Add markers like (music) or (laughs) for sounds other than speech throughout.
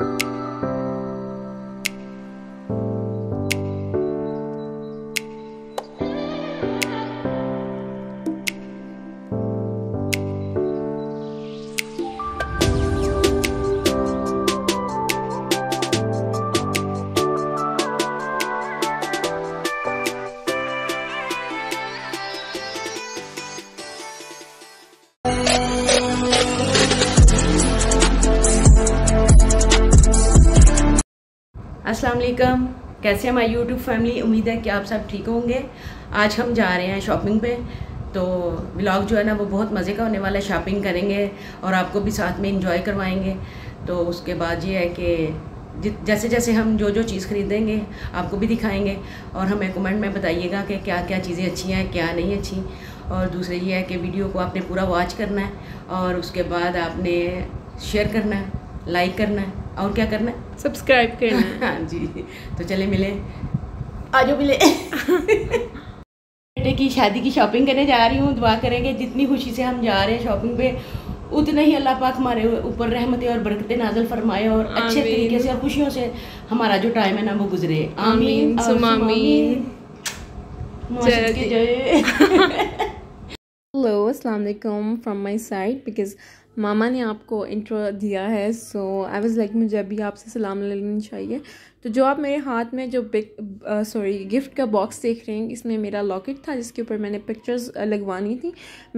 you अस्सलाम वालेकुम कैसे हमारी यूट्यूब फैमिली उम्मीद है कि आप सब ठीक होंगे आज हम जा रहे हैं शॉपिंग पे तो ब्लॉग जो है ना वो बहुत मज़े का होने वाला है शॉपिंग करेंगे और आपको भी साथ में इंजॉय करवाएंगे तो उसके बाद ये है कि जैसे जैसे हम जो जो चीज़ ख़रीदेंगे आपको भी दिखाएंगे और हमें कमेंट में बताइएगा कि क्या क्या चीज़ें अच्छी हैं क्या नहीं अच्छी और दूसरे ये है कि वीडियो को आपने पूरा वॉच करना है और उसके बाद आपने शेयर करना है लाइक करना है और क्या करना है सब्सक्राइब करना है हाँ जी तो चले मिले आज मिले बेटे की शादी की शॉपिंग करने जा रही हूँ दुआ करेंगे जितनी खुशी से हम जा रहे हैं शॉपिंग पे उतना ही अल्लाह पाक हमारे ऊपर रहमतें और बरकतें नाजल फरमाए और अच्छे तरीके से और खुशियों से हमारा जो टाइम है ना वो गुजरे आमीन आमीन हेलो अस्सलाम वालेकुम फ्रॉम माय साइड बिकॉज़ मामा ने आपको इंट्रो दिया है सो आई वाज लाइक मुझे अभी आपसे सलाम ले लेनी चाहिए तो जो आप मेरे हाथ में जो बिग सॉरी गिफ्ट का बॉक्स देख रहे हैं इसमें मेरा लॉकेट था जिसके ऊपर मैंने पिक्चर्स uh, लगवानी थी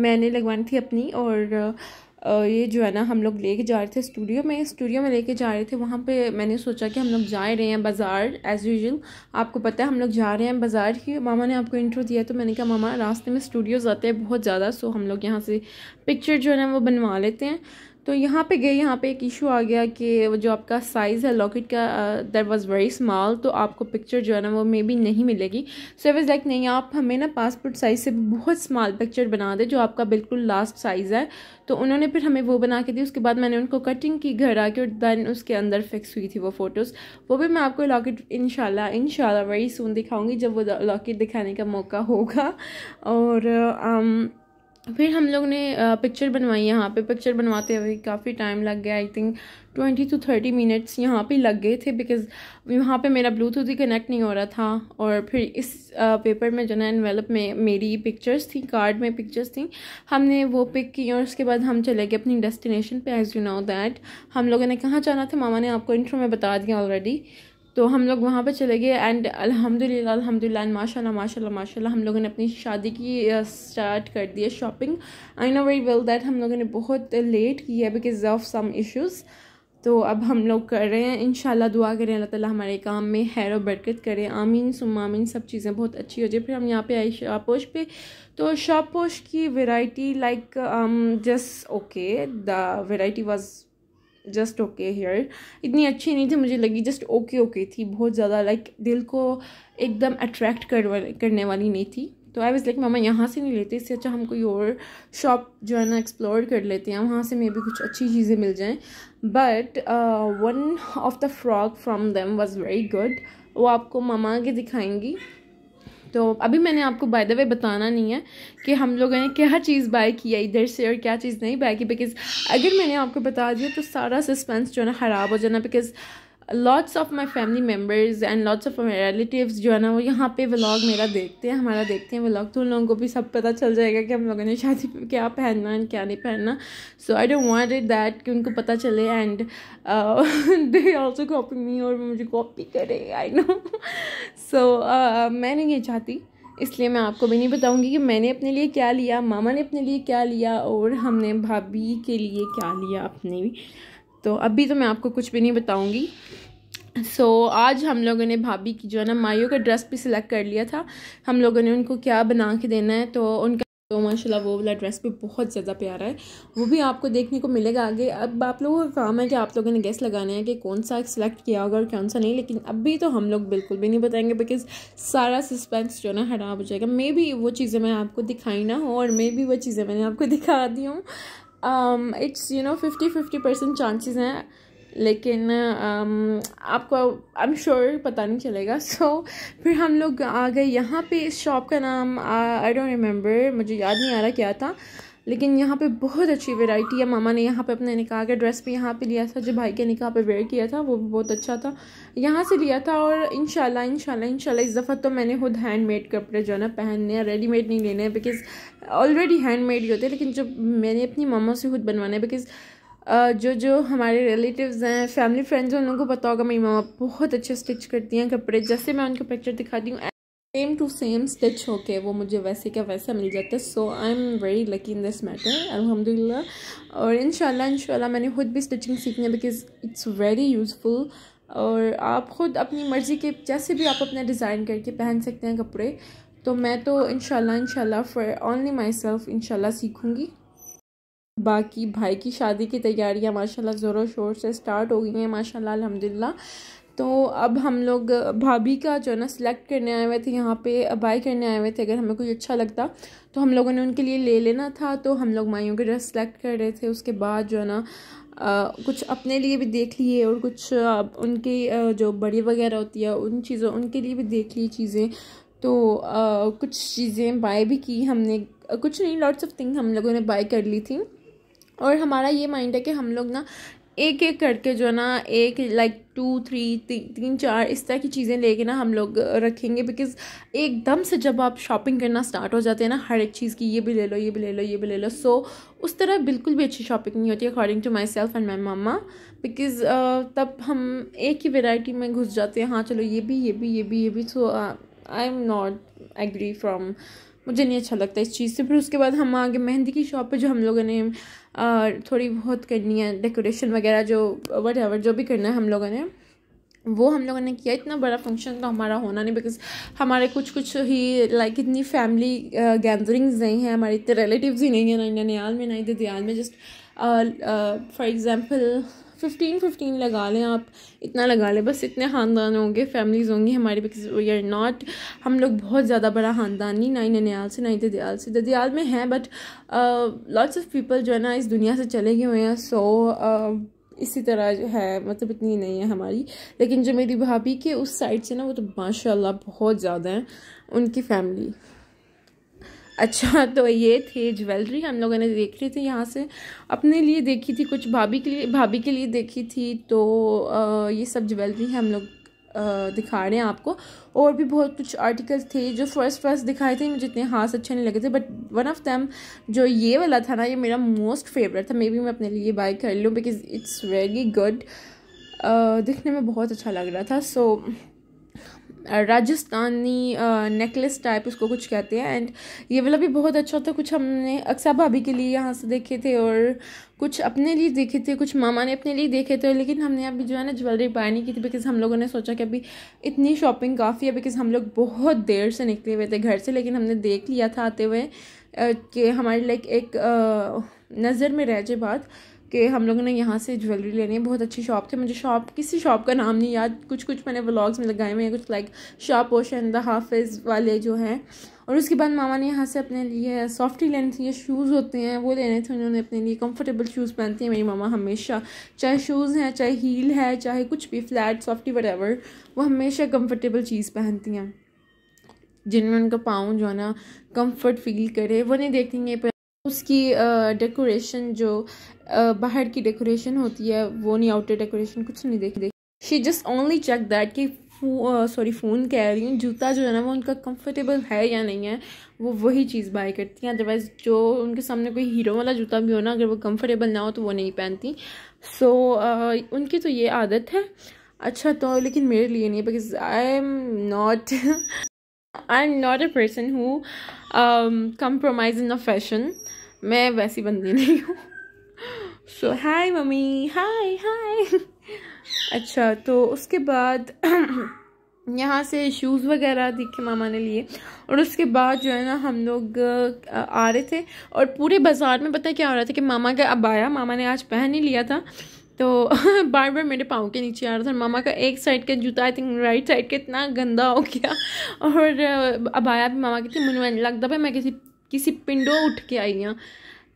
मैंने लगवानी थी अपनी और uh, ये जो है ना हम लोग लेके जा रहे थे स्टूडियो में स्टूडियो में लेके जा रहे थे वहाँ पे मैंने सोचा कि हम लोग जा रहे हैं बाज़ार एज़ यूजल आपको पता है हम लोग जा रहे हैं बाज़ार की मामा ने आपको इंट्रो दिया तो मैंने कहा मामा रास्ते में स्टूडियोज़ आते हैं बहुत ज़्यादा सो हम लोग यहाँ से पिक्चर जो है ना वो बनवा लेते हैं तो यहाँ पे गए यहाँ पे एक इशू आ गया कि वो जो आपका साइज़ है लॉकेट का दैट वाज वेरी स्मॉल तो आपको पिक्चर जो है ना वो मे बी नहीं मिलेगी सो इट वाज लाइक नहीं आप हमें ना पासपोर्ट साइज़ से बहुत स्मॉल पिक्चर बना दे जो आपका बिल्कुल लास्ट साइज़ है तो उन्होंने फिर हमें वो बना के दी उसके बाद मैंने उनको कटिंग की घर आके और दैन उसके अंदर फिक्स हुई थी वो फ़ोटोज़ वो भी मैं आपको लॉकेट इन शाला वेरी सून दिखाऊँगी जब वो लॉकेट दिखाने का मौका होगा और आम, um, फिर हम लोग ने पिक्चर बनवाई यहाँ पे पिक्चर बनवाते हुए काफ़ी टाइम लग गया I think twenty to thirty minutes यहाँ पे लग गए थे बिकॉज़ यहाँ पे मेरा ब्लूटूथ ही कनेक्ट नहीं हो रहा था और फिर इस पेपर में जो है एनवेलप में मेरी पिक्चर्स थी कार्ड में पिक्चर्स थी हमने वो पिक की और उसके बाद हम चले गए अपनी डेस्टिनेशन पे एज़ यू नो दैट हम लोगों ने कहाँ जाना था मामा ने आपको इंट्रो में बता दिया ऑलरेडी तो हम लोग वहाँ पर चले गए एंड अल्हम्दुलिल्लाह अल्हम्दुलिल्लाह एंड माशाल्लाह माशाल्लाह माशाल्लाह हम लोगों ने अपनी शादी की स्टार्ट कर दी है shopping I know very well that हम लोगों ने बहुत लेट की है बिकॉज ऑफ सम इश्यूज़ तो अब हम लोग कर रहे हैं इन दुआ करें अल्लाह ताला हमारे काम में हैर और बरकत करें आमीन सुम आमीन सब चीज़ें बहुत अच्छी हो जाए फिर हम यहाँ पे आए पोश पे तो पोश की variety like just okay the variety was just okay here इतनी अच्छी नहीं थी मुझे लगी जस्ट ओके ओके थी बहुत ज़्यादा लाइक like, दिल को एकदम अट्रैक्ट कर, करने वाली नहीं थी तो आई वॉज लाइक मामा यहाँ से नहीं लेते इससे अच्छा हम कोई और शॉप जो है ना एक्सप्लोर कर लेते हैं वहाँ से मे भी कुछ अच्छी चीज़ें मिल जाएँ but one of the frock from them was very good वो आपको मामा के दिखाएंगी तो अभी मैंने आपको बाय द वे बताना नहीं है कि हम लोगों ने क्या चीज़ बाय किया इधर से और क्या चीज़ नहीं बाय की बिकॉज़ अगर मैंने आपको बता दिया तो सारा सस्पेंस जो है ना ख़राब हो जाना because lots of my family members and lots of my relative जो है ना वो यहाँ पे व्लॉग मेरा देखते हैं हमारा देखते हैं व्लॉग तो उन लोगों को भी सब पता चल जाएगा कि हम लोगों ने शादी पर क्या पहनना एंड क्या नहीं पहनना so I don't want it that कि उनको पता चले and they also copy me और मुझे कॉपी करे आई नो सो मैं नहीं ये चाहती इसलिए मैं आपको भी नहीं बताऊँगी कि मैंने अपने लिए क्या लिया मामा ने अपने लिए क्या लिया और हमने भाभी के लिए क्या लिया अपने भी तो अभी तो मैं आपको कुछ भी नहीं बताऊँगी सो so, आज हम लोगों ने भाभी की जो है ना माइयों का ड्रेस भी सिलेक्ट कर लिया था हम लोगों ने उनको क्या बना के देना है तो उनका तो माशाल्लाह वो वाला ड्रेस भी बहुत ज़्यादा प्यारा है वो भी आपको देखने को मिलेगा आगे अब आप लोगों का काम है कि आप लोगों ने गेस लगाने हैं कि कौन सा सिलेक्ट किया होगा और कौन सा नहीं लेकिन अभी तो हम लोग बिल्कुल भी नहीं बताएंगे बिकॉज सारा सस्पेंस जो है ना खराब हो जाएगा मे भी वो चीज़ें मैं आपको दिखाई ना हो और मे भी वो चीज़ें मैंने आपको (laughs) दिखा दी हूँ it's you know fifty fifty percent chances हैं लेकिन um, आपको आई एम श्योर पता नहीं चलेगा सो (laughs) so, फिर हम लोग आ गए यहाँ पे इस शॉप का नाम आई डोंट रिमेम्बर मुझे याद नहीं आ रहा क्या था लेकिन यहाँ पे बहुत अच्छी वेराइटी है मामा ने यहाँ पे अपने निकाह के ड्रेस भी यहाँ पे लिया था जो भाई के निकाह पे वेयर किया था वो भी बहुत अच्छा था यहाँ से लिया था और इन शाला इन शाला इस दफ़ा तो मैंने खुद हैंडमेड कपड़े जो है ना पहनने रेडी रेडीमेड नहीं लेने हैं बिकॉज़ ऑलरेडी हैंडमेड ही होते हैं लेकिन जब मैंने अपनी मामा से खुद बनवाना है बिकॉज़ जो जो हमारे रिलेटिव्स हैं फैमिली फ्रेंड्स हैं उन लोगों को पता होगा मेरी मामा बहुत अच्छे स्टिच करती हैं कपड़े जैसे मैं उनको पिक्चर दिखाती हूँ सेम टू सेम स्टिच होके वो मुझे वैसे क्या वैसा मिल जाता है so I am very lucky in this matter अलहमदिल्ला और इन शाला मैंने खुद भी स्टिचिंग सीखनी है बिकॉज इट्स वेरी यूज़फुल और आप ख़ुद अपनी मर्ज़ी के जैसे भी आप अपना डिज़ाइन करके पहन सकते हैं कपड़े तो मैं तो इन शाला फॉर ऑनली माई सेल्फ इन सीखूँगी बाकी भाई की शादी की तैयारियाँ माशाल्लाह ज़ोरों शोर से स्टार्ट हो गई हैं माशाल्लाह अल्हम्दुलिल्लाह तो अब हम लोग भाभी का जो है ना सिलेक्ट करने आए हुए थे यहाँ पे बाय करने आए हुए थे अगर हमें कुछ अच्छा लगता तो हम लोगों ने उनके लिए ले लेना था तो हम लोग माइयों के ड्रेस सेलेक्ट कर रहे थे उसके बाद जो है ना आ, कुछ अपने लिए भी देख लिए और कुछ आ, उनकी आ, जो बड़ी वगैरह होती है उन चीज़ों उनके लिए भी देख ली चीज़ें तो आ, कुछ चीज़ें बाय भी की हमने कुछ नहीं लॉट्स ऑफ थिंग हम लोगों ने बाय कर ली थी और हमारा ये माइंड है कि हम लोग ना एक एक करके जो है ना एक लाइक टू थ्री तीन चार इस तरह की चीज़ें लेके ना हम लोग रखेंगे बिकॉज एकदम से जब आप शॉपिंग करना स्टार्ट हो जाते हैं ना हर एक चीज़ की ये भी ले लो ये भी ले लो ये भी ले लो सो so, उस तरह बिल्कुल भी अच्छी शॉपिंग नहीं होती according to myself and my mama because तब हम एक ही वेराइटी में घुस जाते हैं हाँ चलो ये भी ये भी ये भी ये भी so I am not agree from मुझे नहीं अच्छा लगता इस चीज़ से फिर उसके बाद हम आगे मेहंदी की शॉप पे जो हम लोगों ने थोड़ी बहुत करनी है डेकोरेशन वगैरह जो वट एवर जो भी करना है हम लोगों ने वो हम लोगों ने किया इतना बड़ा फंक्शन तो हमारा होना नहीं बिकॉज हमारे कुछ कुछ ही लाइक इतनी फैमिली गैदरिंग्स नहीं है हमारे इतने रिलेटिव्स ही नहीं हैं ना ननियाल में ना इधर दयाल में just for example fifteen fifteen लगा लें आप इतना लगा लें बस इतने ख़ानदान होंगे फैमिलीज़ होंगी हमारे बिकॉज वी आर नॉट हम लोग बहुत ज़्यादा बड़ा ख़ानदान नहीं ना ही ननियाल से ना ही ददयाल से ददयाल में हैं बट लॉट्स ऑफ पीपल जो है ना इस दुनिया से चले गए हुए हैं सो uh, इसी तरह जो है मतलब इतनी नहीं है हमारी लेकिन जो मेरी भाभी के उस साइड से ना वो तो माशाल्लाह बहुत ज़्यादा हैं उनकी फैमिली अच्छा तो ये थी ज्वेलरी हम लोगों ने देख रही थी यहाँ से अपने लिए देखी थी कुछ भाभी के लिए भाभी के लिए देखी थी तो आ, ये सब ज्वेलरी है हम लोग दिखा रहे हैं आपको और भी बहुत कुछ आर्टिकल्स थे जो फर्स्ट फर्स्ट दिखाए थे मुझे इतने हाथ अच्छे नहीं लगे थे बट वन ऑफ देम जो ये वाला था ना ये मेरा मोस्ट फेवरेट था मे बी मैं अपने लिए बाई कर लूँ बिकॉज इट्स वेरी गुड दिखने में बहुत अच्छा लग रहा था so so, Rajasthani necklace type उसको कुछ कहते हैं एंड ये वाला भी बहुत अच्छा होता कुछ हमने अक्सर भाभी के लिए यहाँ से देखे थे और कुछ अपने लिए देखे थे कुछ मामा ने अपने लिए देखे थे लेकिन हमने अभी जो है ना ज्वेलरी बाय नहीं की थी बिकॉज़ हम लोगों ने सोचा कि अभी इतनी शॉपिंग काफ़ी है बिकॉज़ हम लोग बहुत देर से निकले हुए थे घर से लेकिन हमने देख लिया था आते हुए कि हमारी लाइक एक नज़र में रह जाए बात कि हम लोगों ने यहाँ से ज्वेलरी लेनी है बहुत अच्छी शॉप थी मुझे शॉप किसी शॉप का नाम नहीं याद कुछ कुछ मैंने व्लॉग्स में लगाए हुए हैं कुछ लाइक शॉप ओशन द हाफिज़ वाले जो हैं और उसके बाद मामा ने यहाँ से अपने लिए सॉफ्टी लेने थी शूज़ होते हैं वो लेने थे उन्होंने अपने लिए कंफर्टेबल शूज़ पहनती हैं मेरी मामा हमेशा चाहे शूज़ हैं चाहे हील है चाहे कुछ भी फ्लैट सॉफ्टी वट वो हमेशा कम्फर्टेबल चीज़ पहनती हैं जिनमें उनका पाँव जो है ना कम्फर्ट फील करे वो नहीं देखेंगे उसकी डेकोरेशन जो बाहर की डेकोरेशन होती है वो नहीं आउटर डेकोरेशन कुछ नहीं देख देख she just only check that कि सॉरी फ़ोन कह रही हूँ जूता जो है ना वो उनका कंफर्टेबल है या नहीं है वो वही चीज़ बाय करती हैं अदरवाइज़ जो उनके सामने कोई हीरो वाला जूता भी हो ना अगर वो कंफर्टेबल ना हो तो वो नहीं पहनती सो so, uh, उनकी तो ये आदत है अच्छा तो लेकिन मेरे लिए नहीं because I am not I am not a person who compromise in a fashion मैं वैसी बंदी नहीं हूँ सो हाय मम्मी हाय हाय अच्छा तो उसके बाद (clears throat) यहाँ से शूज़ वगैरह दिखे मामा ने लिए और उसके बाद जो है ना हम लोग आ रहे थे और पूरे बाज़ार में पता क्या हो रहा था कि मामा का अब आया मामा ने आज पहन ही लिया था तो (laughs) बार बार मेरे पाँव के नीचे आ रहा था मामा का एक साइड का जूता आई थिंक राइट साइड का इतना गंदा हो गया और अब आया भी मामा थी मुझे लगता भाई मैं किसी किसी पिंडो उठ के आई हैं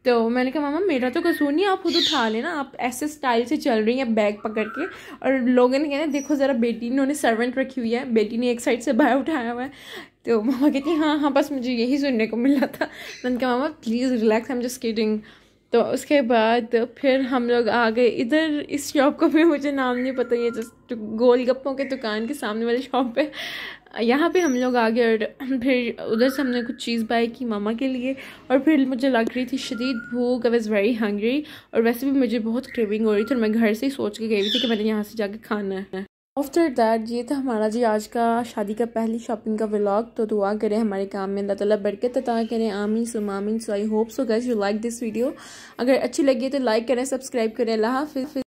तो मैंने कहा मामा मेरा तो कसूर नहीं आप खुद उठा लेना आप ऐसे स्टाइल से चल रही हैं बैग पकड़ के और लोगों ने कहना देखो ज़रा बेटी ने उन्हें सर्वेंट रखी हुई है बेटी ने एक साइड से बाहर उठाया हुआ है तो मामा कहती हाँ हाँ बस मुझे यही सुनने को मिला था मैंने कहा mama please relax I am just kidding तो उसके बाद फिर हम लोग आ गए इधर इस शॉप का भी मुझे नाम नहीं पता ये जस्ट गोलगप्पों के दुकान के सामने वाले शॉप पे यहाँ पे हम लोग आ गए और फिर उधर से हमने कुछ चीज़ बाई की मामा के लिए और फिर मुझे लग रही थी शदीद भूख आई वॉज़ वेरी हंग्री और वैसे भी मुझे बहुत क्रेविंग हो रही थी और मैं घर से ही सोच के गई थी कि मैंने यहाँ से जाके खाना है आफ्टर दैट ये था हमारा जी आज का शादी का पहली शॉपिंग का व्लॉग तो दुआ करें हमारे काम में अल्लाह ताला बरकत अदा करें आमीन सुमामीन so I hope so guys you like this video अगर अच्छी लगी तो लाइक करें सब्सक्राइब करें अल्लाह फिर